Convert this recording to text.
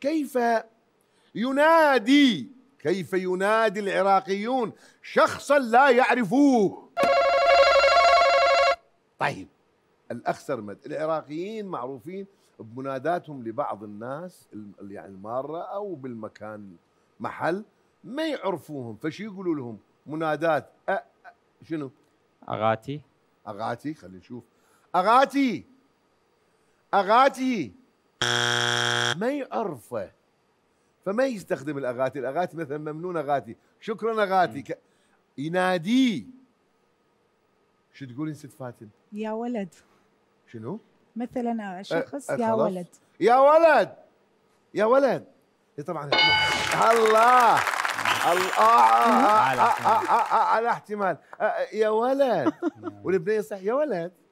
كيف ينادي كيف ينادي العراقيون شخصا لا يعرفوه طيب الاخ سرمد العراقيين معروفين بمناداتهم لبعض الناس يعني الماره او بالمكان محل ما يعرفوهم فشي يقولوا لهم منادات أ شنو اغاتي اغاتي خلينا نشوف اغاتي اغاتي ما يعرفه فما يستخدم الاغاتي الاغاتي مثلا ممنون اغاتي شكرا اغاتي ك... يناديه شو تقولين ست فاتن يا ولد شنو مثلا شخص أه يا ولد يا ولد يا ولد إيه طبعا الله الله آه، آه، آه، على احتمال يا ولد والبنيه صح يا ولد